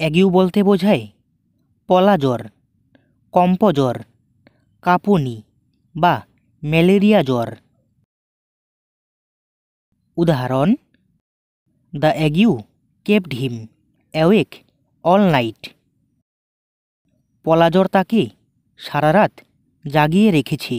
অ্যাগিউ বলতে বোঝায় পলা জ্বর কম্প জ্বর কাঁপুনি বা ম্যালেরিয়া জ্বর উদাহরণ the ague kept him awake all night পলা জ্বর তাকে সারা রাত জাগিয়ে রেখেছে